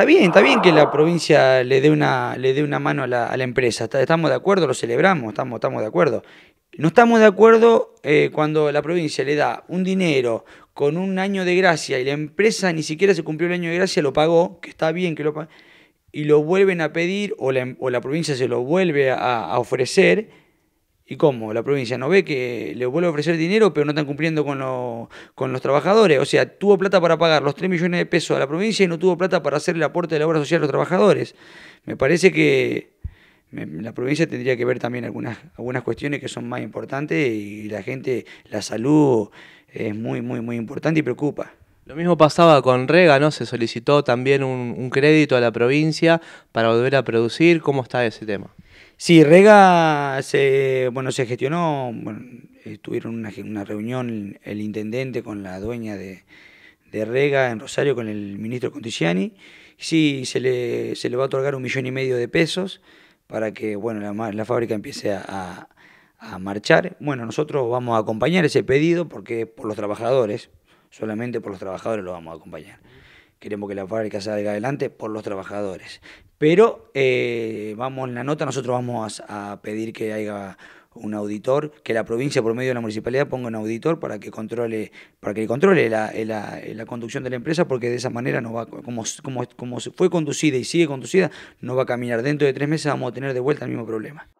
Está bien, está bien que la provincia le dé una, le dé una mano a la, empresa. Estamos de acuerdo, lo celebramos, estamos, estamos de acuerdo. No estamos de acuerdo eh, cuando la provincia le da un dinero con un año de gracia y la empresa ni siquiera se cumplió el año de gracia, lo pagó, que está bien que lo pague, y lo vuelven a pedir o la, em-, o la provincia se lo vuelve a ofrecer ¿Y cómo? La provincia no ve que le vuelve a ofrecer dinero, pero no están cumpliendo con, los trabajadores. O sea, tuvo plata para pagar los 3 millones de pesos a la provincia y no tuvo plata para hacer el aporte de la obra social a los trabajadores. Me parece que la provincia tendría que ver también algunas, algunas cuestiones que son más importantes y la gente, la salud es muy, muy, muy importante y preocupa. Lo mismo pasaba con Rega, ¿no? Se solicitó también un crédito a la provincia para volver a producir. ¿Cómo está ese tema? Sí, Rega se, bueno, se gestionó, bueno, eh, tuvieron una, reunión el intendente con la dueña de, Rega en Rosario con el ministro Contigiani. Sí, se le, se le va a otorgar un millón y medio de pesos para que bueno, la, fábrica empiece a, a, marchar. Bueno, nosotros vamos a acompañar ese pedido porque por los trabajadores, solamente por los trabajadores lo vamos a acompañar. Queremos que la fábrica salga adelante por los trabajadores, pero eh, vamos, en la nota nosotros vamos a, pedir que haya un auditor, que la provincia por medio de la municipalidad ponga un auditor para que controle, para que controle la, eh, eh, conducción de la empresa, porque de esa manera no va, como, como, como fue conducida y sigue conducida, no va a caminar. Dentro de tres meses vamos a tener de vuelta el mismo problema.